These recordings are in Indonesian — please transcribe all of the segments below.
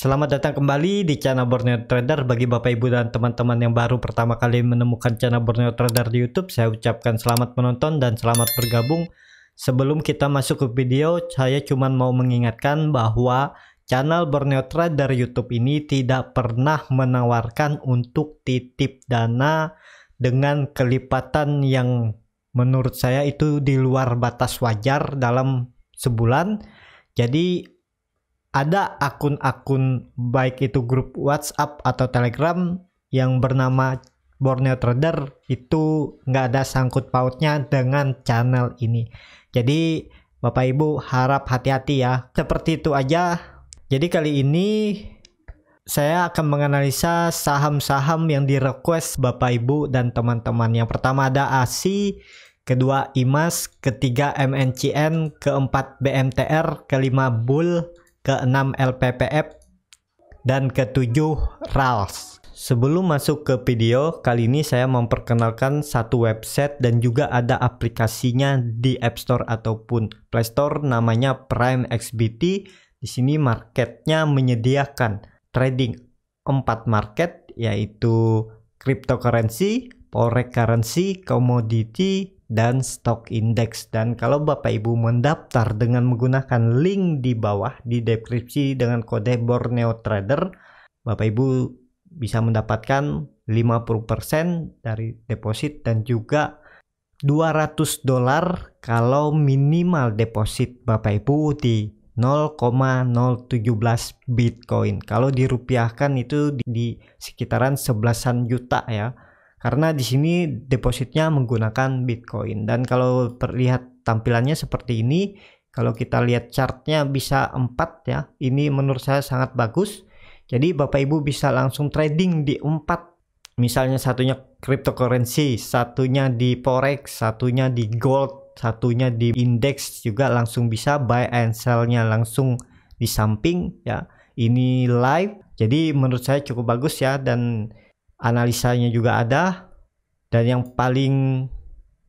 Selamat datang kembali di channel Borneo Trader bagi Bapak Ibu dan teman-teman yang baru pertama kali menemukan channel Borneo Trader di YouTube saya ucapkan selamat menonton dan selamat bergabung sebelum kita masuk ke video saya cuma mau mengingatkan bahwa channel Borneo Trader YouTube ini tidak pernah menawarkan untuk titip dana dengan kelipatan yang menurut saya itu di luar batas wajar dalam sebulan jadi ada akun-akun baik itu grup WhatsApp atau Telegram yang bernama Borneo Trader itu nggak ada sangkut pautnya dengan channel ini. Jadi Bapak Ibu harap hati-hati ya. Seperti itu aja. Jadi kali ini saya akan menganalisa saham-saham yang direquest Bapak Ibu dan teman-teman. Yang pertama ada ASI, kedua IMAS, ketiga MNCN, keempat BMTR, kelima BULL, ke-6 LPPF, dan ke-7 RALS. Sebelum masuk ke video, kali ini saya memperkenalkan satu website dan juga ada aplikasinya di App Store ataupun Play Store namanya Prime XBT. Di sini marketnya menyediakan trading 4 market yaitu cryptocurrency, forex currency, commodity, dan stok indeks. Dan kalau Bapak Ibu mendaftar dengan menggunakan link di bawah di deskripsi dengan kode Borneo Trader, Bapak Ibu bisa mendapatkan 50% dari deposit dan juga 200 dolar kalau minimal deposit Bapak Ibu di 0,017 Bitcoin. Kalau dirupiahkan itu di, di sekitaran sebelasan juta ya karena di sini depositnya menggunakan Bitcoin dan kalau terlihat tampilannya seperti ini kalau kita lihat chartnya bisa empat ya ini menurut saya sangat bagus jadi Bapak Ibu bisa langsung trading di empat, misalnya satunya cryptocurrency satunya di forex satunya di gold satunya di indeks juga langsung bisa buy and sellnya langsung di samping ya ini live jadi menurut saya cukup bagus ya dan analisanya juga ada dan yang paling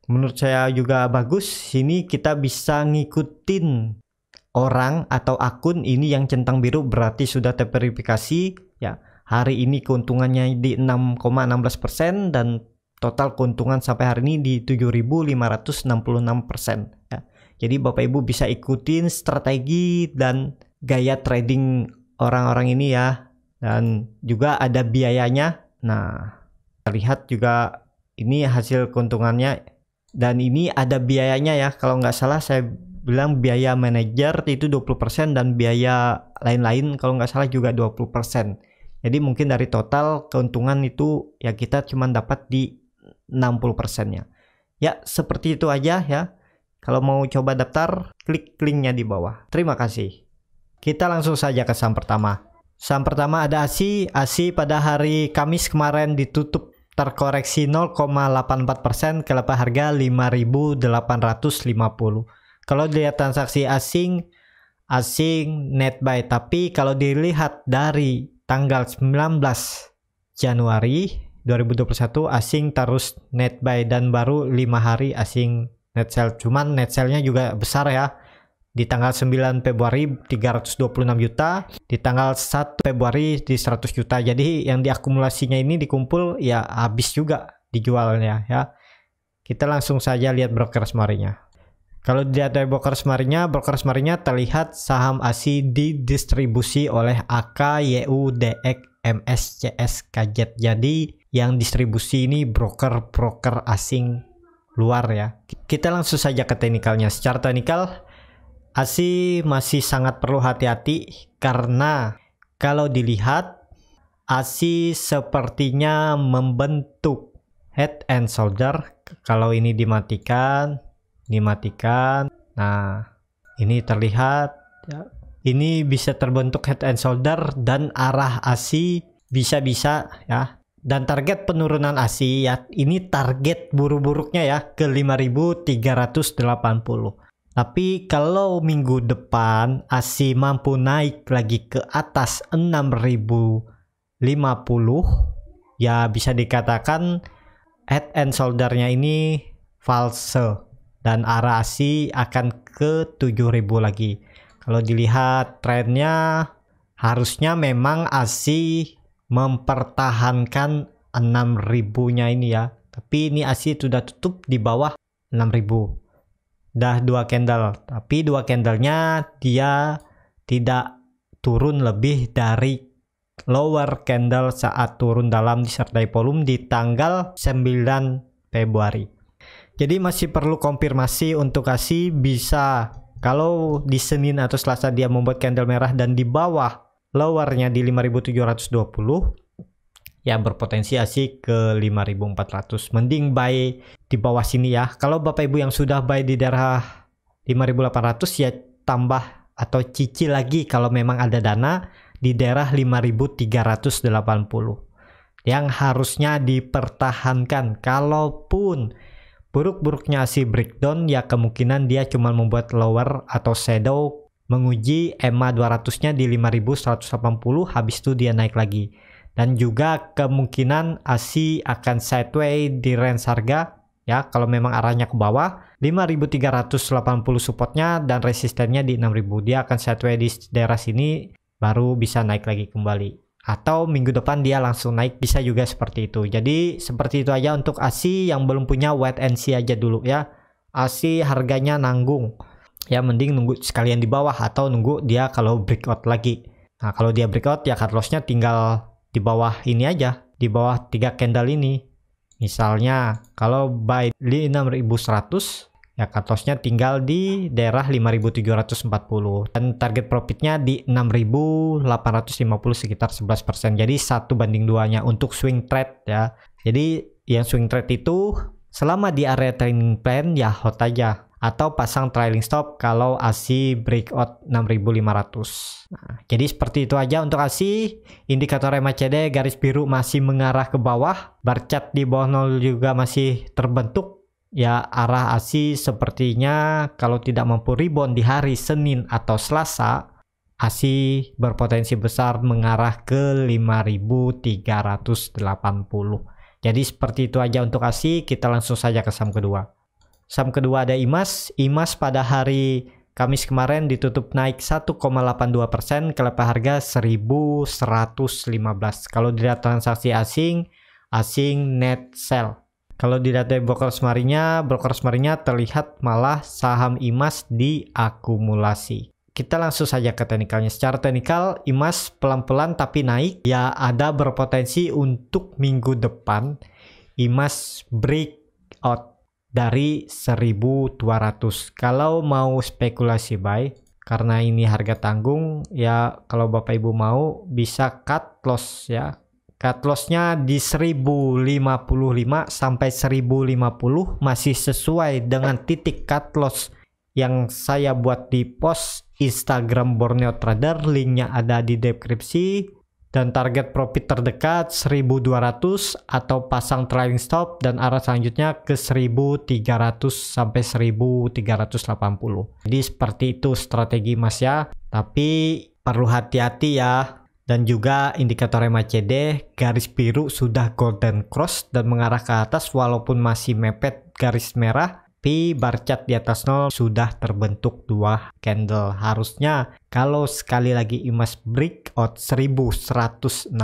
menurut saya juga bagus sini kita bisa ngikutin orang atau akun ini yang centang biru berarti sudah terverifikasi ya hari ini keuntungannya di 6,16% dan total keuntungan sampai hari ini di 7.566% ya. Jadi Bapak Ibu bisa ikutin strategi dan gaya trading orang-orang ini ya dan juga ada biayanya Nah, terlihat juga ini hasil keuntungannya dan ini ada biayanya ya. Kalau nggak salah saya bilang biaya manajer itu 20% dan biaya lain-lain kalau nggak salah juga 20%. Jadi mungkin dari total keuntungan itu ya kita cuma dapat di 60%-nya. Ya, seperti itu aja ya. Kalau mau coba daftar, klik linknya di bawah. Terima kasih. Kita langsung saja ke saham pertama. Saham pertama ada ASI. ASI pada hari Kamis kemarin ditutup terkoreksi 0,84% ke level harga 5.850. Kalau dilihat transaksi asing, asing net buy. Tapi kalau dilihat dari tanggal 19 Januari 2021 asing terus net buy dan baru 5 hari asing net sell. Cuman net sellnya juga besar ya di tanggal 9 Februari 326 juta, di tanggal 1 Februari di 100 juta. Jadi yang diakumulasinya ini dikumpul ya habis juga dijualnya ya. Kita langsung saja lihat broker semarinya. Kalau dilihat dari broker semarinya, broker semarinya terlihat saham ASI didistribusi oleh AK, YU, DX, MS, CS, KJ. Jadi yang distribusi ini broker-broker asing luar ya. Kita langsung saja ke teknikalnya. Secara teknikal, ASI masih sangat perlu hati-hati karena kalau dilihat ASI sepertinya membentuk head and shoulder. Kalau ini dimatikan, dimatikan. Nah, ini terlihat ya. ini bisa terbentuk head and shoulder dan arah ASI bisa-bisa ya. Dan target penurunan ASI ya, ini target buruk buruknya ya ke 5380. Tapi kalau minggu depan ASI mampu naik lagi ke atas 6050 ya bisa dikatakan head and shoulder-nya ini false dan arah ASI akan ke 7000 lagi. Kalau dilihat trennya harusnya memang ASI mempertahankan 6000-nya ini ya. Tapi ini ASI sudah tutup di bawah 6000 dah dua candle tapi dua candlenya dia tidak turun lebih dari lower candle saat turun dalam disertai volume di tanggal 9 Februari jadi masih perlu konfirmasi untuk kasih bisa kalau di Senin atau Selasa dia membuat candle merah dan di bawah lowernya di 5720 ya berpotensi asik ke 5400 mending buy di bawah sini ya. Kalau Bapak Ibu yang sudah buy di daerah 5800 ya tambah atau cicil lagi kalau memang ada dana di daerah 5380 yang harusnya dipertahankan kalaupun buruk-buruknya si breakdown ya kemungkinan dia cuma membuat lower atau shadow menguji EMA 200 nya di 5180 habis itu dia naik lagi dan juga kemungkinan ASI akan sideways di range harga ya kalau memang arahnya ke bawah 5380 supportnya dan resistennya di 6000 dia akan sideways di daerah sini baru bisa naik lagi kembali atau minggu depan dia langsung naik bisa juga seperti itu jadi seperti itu aja untuk ASI yang belum punya wet and see aja dulu ya ASI harganya nanggung ya mending nunggu sekalian di bawah atau nunggu dia kalau breakout lagi nah kalau dia breakout ya Carlosnya tinggal di bawah ini aja di bawah tiga candle ini Misalnya kalau buy di 6100 ya katosnya tinggal di daerah 5740 dan target profitnya di 6850 sekitar 11% jadi satu banding duanya untuk swing trade ya jadi yang swing trade itu selama di area trading plan ya hot aja atau pasang trailing stop kalau ASI breakout 6500. Nah, jadi seperti itu aja untuk ASI, indikator MACD garis biru masih mengarah ke bawah, bar di bawah nol juga masih terbentuk. Ya, arah ASI sepertinya kalau tidak mampu rebound di hari Senin atau Selasa, ASI berpotensi besar mengarah ke 5380. Jadi seperti itu aja untuk ASI, kita langsung saja ke saham kedua. Saham kedua ada IMAS. IMAS pada hari Kamis kemarin ditutup naik 1,82% persen ke level harga 1115. Kalau dilihat transaksi asing, asing net sell. Kalau dilihat dari broker semarinya, broker semarinya terlihat malah saham IMAS diakumulasi. Kita langsung saja ke teknikalnya. Secara teknikal, IMAS pelan-pelan tapi naik. Ya ada berpotensi untuk minggu depan IMAS out dari 1200 kalau mau spekulasi buy karena ini harga tanggung ya kalau bapak ibu mau bisa cut loss ya cut lossnya di 1055 sampai 1050 masih sesuai dengan titik cut loss yang saya buat di post Instagram Borneo Trader linknya ada di deskripsi dan target profit terdekat 1200 atau pasang trailing stop dan arah selanjutnya ke 1300 sampai 1380. Jadi seperti itu strategi Mas ya. Tapi perlu hati-hati ya dan juga indikator MACD garis biru sudah golden cross dan mengarah ke atas walaupun masih mepet garis merah tapi bar chart di atas nol sudah terbentuk dua candle harusnya kalau sekali lagi imas breakout 1160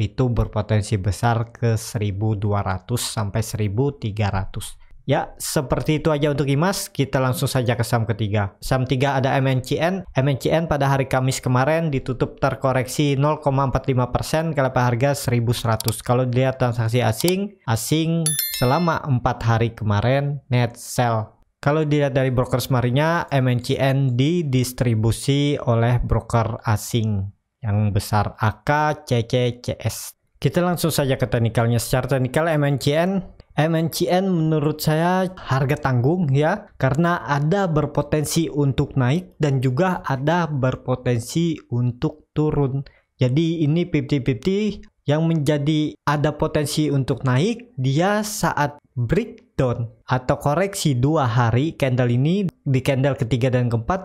itu berpotensi besar ke 1200 sampai 1300 Ya, seperti itu aja untuk Imas. Kita langsung saja ke saham ketiga. Saham tiga ada MNCN. MNCN pada hari Kamis kemarin ditutup terkoreksi 0,45% ke harga 1100. Kalau dilihat transaksi asing, asing selama empat hari kemarin net sell. Kalau dilihat dari broker semarinya, MNCN didistribusi oleh broker asing yang besar AK, CC, CS. Kita langsung saja ke teknikalnya. Secara teknikal MNCN MNCN menurut saya harga tanggung ya karena ada berpotensi untuk naik dan juga ada berpotensi untuk turun. Jadi ini 50-50 yang menjadi ada potensi untuk naik dia saat breakdown atau koreksi dua hari candle ini di candle ketiga dan keempat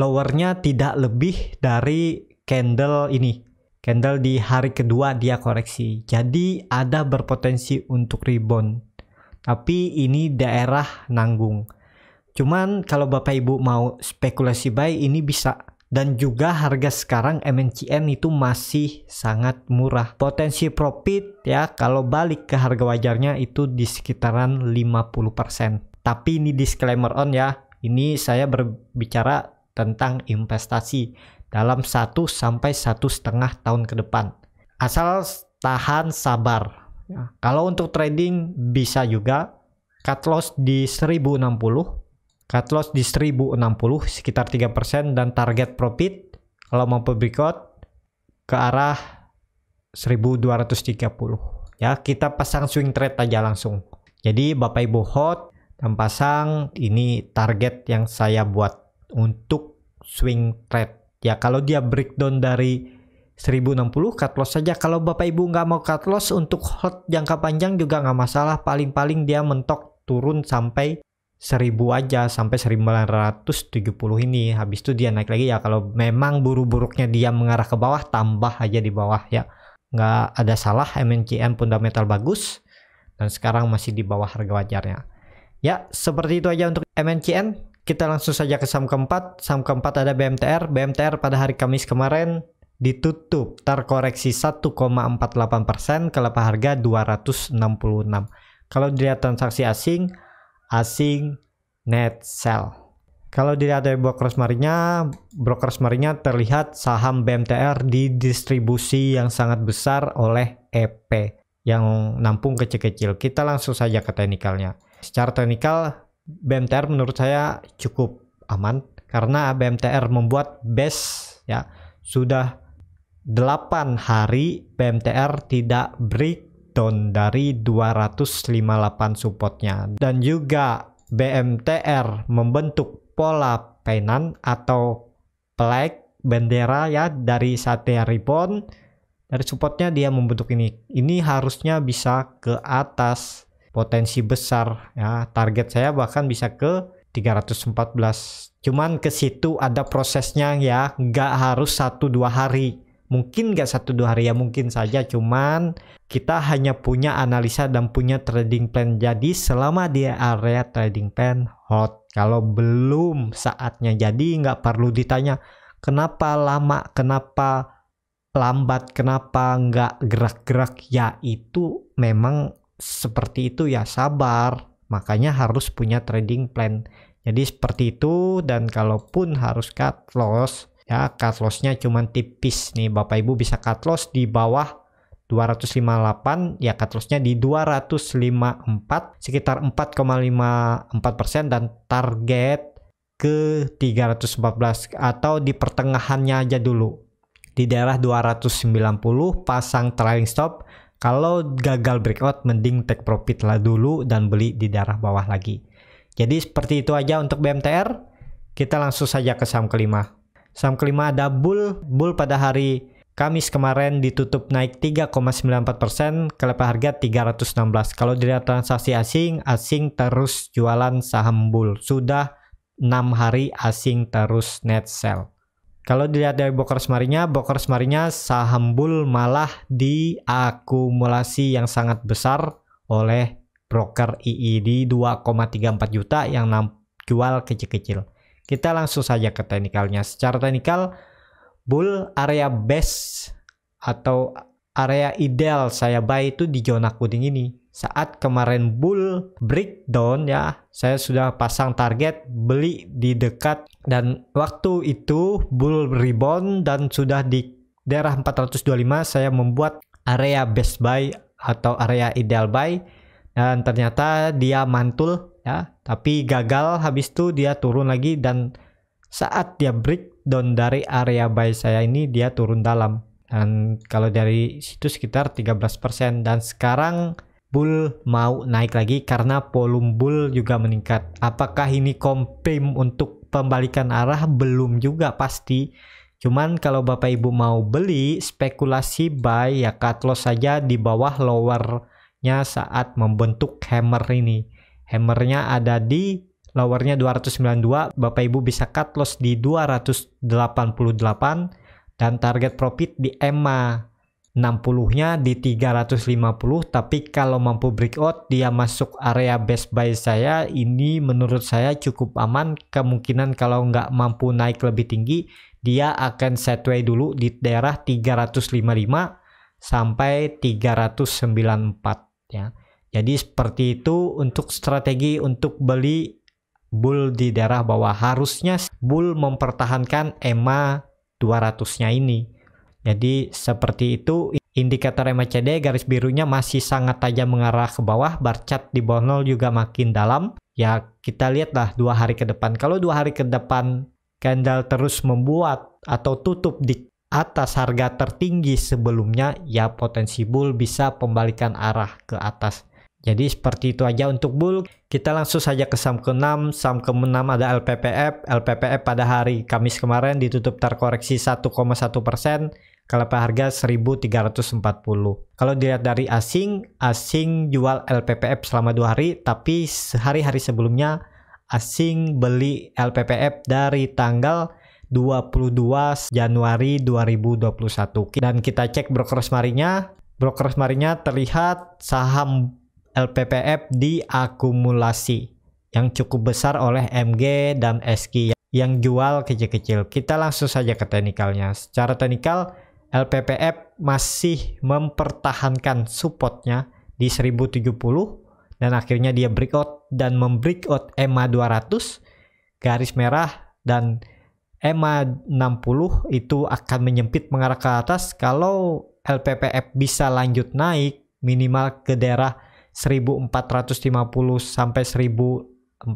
lowernya tidak lebih dari candle ini candle di hari kedua dia koreksi jadi ada berpotensi untuk rebound tapi ini daerah nanggung cuman kalau bapak ibu mau spekulasi buy ini bisa dan juga harga sekarang MNCN itu masih sangat murah. Potensi profit ya kalau balik ke harga wajarnya itu di sekitaran 50%. Tapi ini disclaimer on ya, ini saya berbicara tentang investasi dalam 1 sampai satu setengah tahun ke depan. Asal tahan sabar. Ya. Kalau untuk trading bisa juga cut loss di 1060 Cut loss di 1060 sekitar 3% dan target profit kalau public breakout ke arah 1230. Ya, kita pasang swing trade aja langsung. Jadi Bapak Ibu hot dan pasang ini target yang saya buat untuk swing trade. Ya, kalau dia breakdown dari 1060 cut loss saja. Kalau Bapak Ibu nggak mau cut loss untuk hot jangka panjang juga nggak masalah. Paling-paling dia mentok turun sampai 1000 aja sampai 1970 ini habis itu dia naik lagi ya kalau memang buru buruknya dia mengarah ke bawah tambah aja di bawah ya nggak ada salah MNCM fundamental bagus dan sekarang masih di bawah harga wajarnya ya seperti itu aja untuk MNCN kita langsung saja ke saham keempat saham keempat ada BMTR BMTR pada hari Kamis kemarin ditutup terkoreksi 1,48% ke level harga 266 kalau dilihat transaksi asing asing net sell. Kalau dilihat dari broker semarinya, broker semarinya terlihat saham BMTR didistribusi yang sangat besar oleh EP yang nampung kecil-kecil. Kita langsung saja ke teknikalnya. Secara teknikal, BMTR menurut saya cukup aman karena BMTR membuat base ya sudah 8 hari BMTR tidak break down dari 258 supportnya dan juga BMTR membentuk pola penan atau flag bendera ya dari sate ribbon dari supportnya dia membentuk ini ini harusnya bisa ke atas potensi besar ya target saya bahkan bisa ke 314 cuman ke situ ada prosesnya ya nggak harus satu dua hari mungkin gak satu dua hari ya mungkin saja cuman kita hanya punya analisa dan punya trading plan jadi selama di area trading plan hot kalau belum saatnya jadi nggak perlu ditanya kenapa lama kenapa lambat kenapa nggak gerak-gerak ya itu memang seperti itu ya sabar makanya harus punya trading plan jadi seperti itu dan kalaupun harus cut loss ya cut lossnya cuman tipis nih Bapak Ibu bisa cut loss di bawah 258 ya cut lossnya di 254 sekitar 4,54% dan target ke 314 atau di pertengahannya aja dulu di daerah 290 pasang trailing stop kalau gagal breakout mending take profit lah dulu dan beli di daerah bawah lagi jadi seperti itu aja untuk BMTR kita langsung saja ke saham kelima Saham kelima ada Bull. Bull pada hari Kamis kemarin ditutup naik 3,94% ke level harga 316. Kalau dilihat transaksi asing, asing terus jualan saham Bull. Sudah 6 hari asing terus net sell. Kalau dilihat dari broker semarinya, broker semarinya saham Bull malah diakumulasi yang sangat besar oleh broker IID 2,34 juta yang jual kecil-kecil. Kita langsung saja ke teknikalnya. Secara teknikal, bull area best atau area ideal saya buy itu di zona kuning ini. Saat kemarin bull breakdown ya, saya sudah pasang target beli di dekat dan waktu itu bull rebound dan sudah di daerah 425 saya membuat area best buy atau area ideal buy dan ternyata dia mantul ya tapi gagal habis itu dia turun lagi dan saat dia break down dari area buy saya ini dia turun dalam dan kalau dari situ sekitar 13% dan sekarang bull mau naik lagi karena volume bull juga meningkat apakah ini confirm untuk pembalikan arah belum juga pasti Cuman kalau Bapak Ibu mau beli spekulasi buy ya cut loss saja di bawah lowernya saat membentuk hammer ini. Hammernya ada di lowernya 292. Bapak Ibu bisa cut loss di 288 dan target profit di EMA 60-nya di 350 tapi kalau mampu breakout dia masuk area best buy saya ini menurut saya cukup aman kemungkinan kalau nggak mampu naik lebih tinggi dia akan setway dulu di daerah 355 sampai 394 ya jadi seperti itu untuk strategi untuk beli bull di daerah bawah. Harusnya bull mempertahankan EMA 200-nya ini. Jadi seperti itu indikator e MACD garis birunya masih sangat tajam mengarah ke bawah. Bar chart di bawah 0 juga makin dalam. Ya kita lihatlah dua hari ke depan. Kalau dua hari ke depan candle terus membuat atau tutup di atas harga tertinggi sebelumnya ya potensi bull bisa pembalikan arah ke atas jadi seperti itu aja untuk bull. Kita langsung saja ke saham ke-6. Saham ke-6 ada LPPF. LPPF pada hari Kamis kemarin ditutup terkoreksi 1,1%. Kalau harga 1340. Kalau dilihat dari asing, asing jual LPPF selama dua hari, tapi sehari-hari sebelumnya asing beli LPPF dari tanggal 22 Januari 2021. Dan kita cek broker semarinya. Broker semarinya terlihat saham LPPF diakumulasi yang cukup besar oleh MG dan SG yang jual kecil-kecil. Kita langsung saja ke teknikalnya. Secara teknikal, LPPF masih mempertahankan supportnya di 1070 dan akhirnya dia breakout dan membreakout EMA 200 garis merah dan EMA 60 itu akan menyempit mengarah ke atas kalau LPPF bisa lanjut naik minimal ke daerah 1450 sampai 1480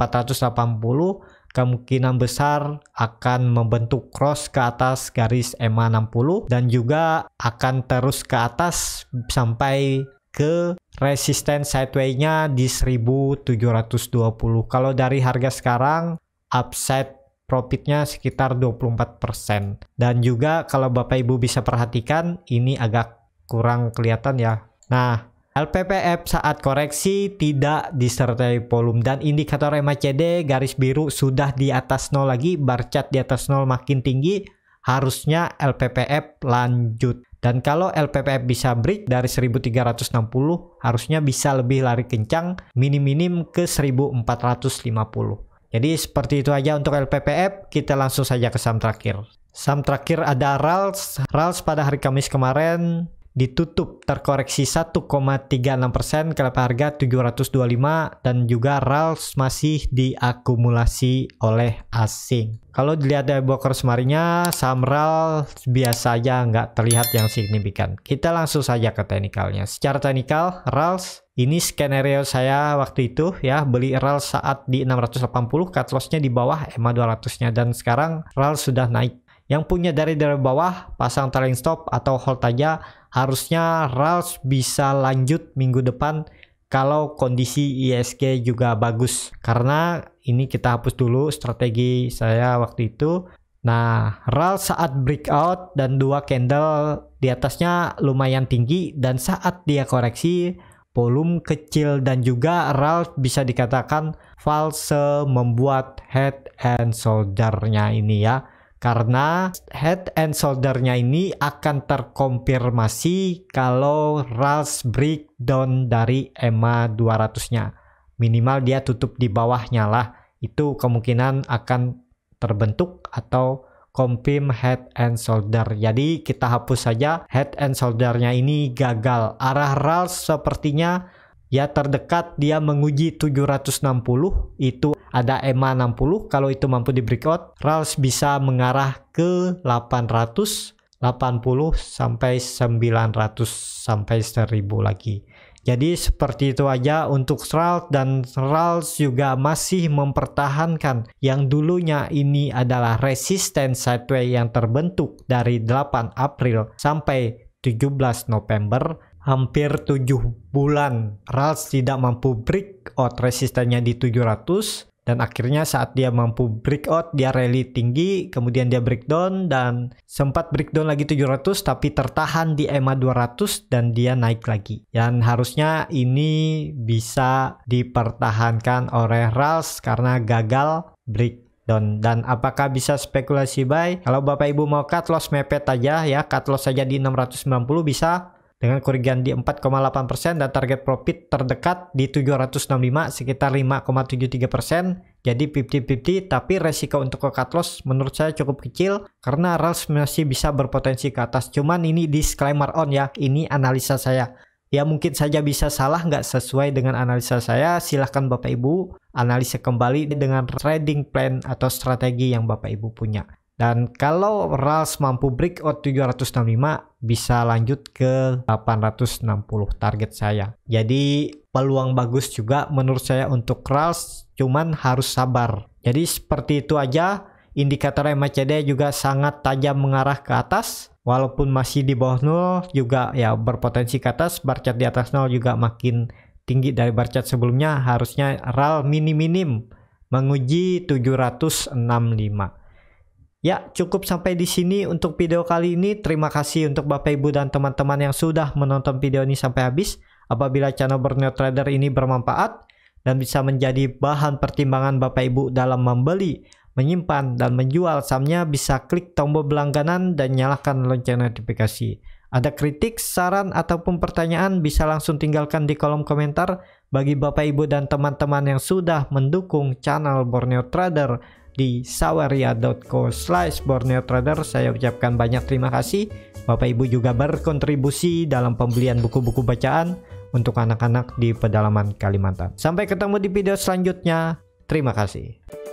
kemungkinan besar akan membentuk cross ke atas garis EMA 60 dan juga akan terus ke atas sampai ke resisten sideway-nya di 1720. Kalau dari harga sekarang upside profitnya sekitar 24%. Dan juga kalau Bapak Ibu bisa perhatikan ini agak kurang kelihatan ya. Nah, LPPF saat koreksi tidak disertai volume dan indikator MACD garis biru sudah di atas nol lagi bar chart di atas nol makin tinggi harusnya LPPF lanjut dan kalau LPPF bisa break dari 1360 harusnya bisa lebih lari kencang minim-minim ke 1450 jadi seperti itu aja untuk LPPF kita langsung saja ke saham terakhir saham terakhir ada RALS RALS pada hari Kamis kemarin ditutup terkoreksi 1,36% ke harga 725 dan juga RALS masih diakumulasi oleh asing. Kalau dilihat dari broker semarinya, saham RAL biasanya nggak terlihat yang signifikan. Kita langsung saja ke teknikalnya. Secara teknikal, RALS ini skenario saya waktu itu ya beli RAL saat di 680 cut lossnya di bawah EMA 200 nya dan sekarang RAL sudah naik yang punya dari dari bawah, pasang trailing stop atau hold aja. Harusnya Rals bisa lanjut minggu depan kalau kondisi ISG e juga bagus. Karena ini kita hapus dulu strategi saya waktu itu. Nah, RAL saat breakout dan dua candle di atasnya lumayan tinggi dan saat dia koreksi volume kecil dan juga RAL bisa dikatakan false membuat head and shoulder-nya ini ya karena head and soldernya ini akan terkonfirmasi kalau Rals down dari EMA 200-nya. Minimal dia tutup di bawahnya lah. Itu kemungkinan akan terbentuk atau confirm head and shoulder. Jadi kita hapus saja head and soldernya ini gagal. Arah Rals sepertinya ya terdekat dia menguji 760 itu ada EMA 60 kalau itu mampu di breakout RALS bisa mengarah ke 800 80 sampai 900 sampai 1000 lagi. Jadi seperti itu aja untuk Rals dan Rals juga masih mempertahankan yang dulunya ini adalah resisten sideway yang terbentuk dari 8 April sampai 17 November hampir 7 bulan Rals tidak mampu break out resistennya di 700 dan akhirnya saat dia mampu breakout dia rally tinggi kemudian dia breakdown dan sempat breakdown lagi 700 tapi tertahan di EMA 200 dan dia naik lagi dan harusnya ini bisa dipertahankan oleh Rals karena gagal break down dan apakah bisa spekulasi buy kalau bapak ibu mau cut loss mepet aja ya cut loss saja di 690 bisa dengan kerugian di 4,8% dan target profit terdekat di 765 sekitar 5,73%. Jadi 50-50 tapi resiko untuk ke cut loss menurut saya cukup kecil karena RALS masih bisa berpotensi ke atas. Cuman ini disclaimer on ya, ini analisa saya. Ya mungkin saja bisa salah nggak sesuai dengan analisa saya. Silahkan Bapak Ibu analisa kembali dengan trading plan atau strategi yang Bapak Ibu punya. Dan kalau Rals mampu breakout 765 bisa lanjut ke 860 target saya. Jadi peluang bagus juga menurut saya untuk Rals cuman harus sabar. Jadi seperti itu aja indikator MACD juga sangat tajam mengarah ke atas walaupun masih di bawah nol juga ya berpotensi ke atas bar chart di atas nol juga makin tinggi dari bar chart sebelumnya harusnya RAL minim-minim menguji 765 Ya, cukup sampai di sini untuk video kali ini. Terima kasih untuk Bapak Ibu dan teman-teman yang sudah menonton video ini sampai habis. Apabila channel Borneo Trader ini bermanfaat dan bisa menjadi bahan pertimbangan Bapak Ibu dalam membeli, menyimpan, dan menjual sahamnya, bisa klik tombol berlangganan dan nyalakan lonceng notifikasi. Ada kritik, saran, ataupun pertanyaan bisa langsung tinggalkan di kolom komentar bagi Bapak Ibu dan teman-teman yang sudah mendukung channel Borneo Trader di sawaria.co slash Borneo Trader. Saya ucapkan banyak terima kasih. Bapak Ibu juga berkontribusi dalam pembelian buku-buku bacaan untuk anak-anak di pedalaman Kalimantan. Sampai ketemu di video selanjutnya. Terima kasih.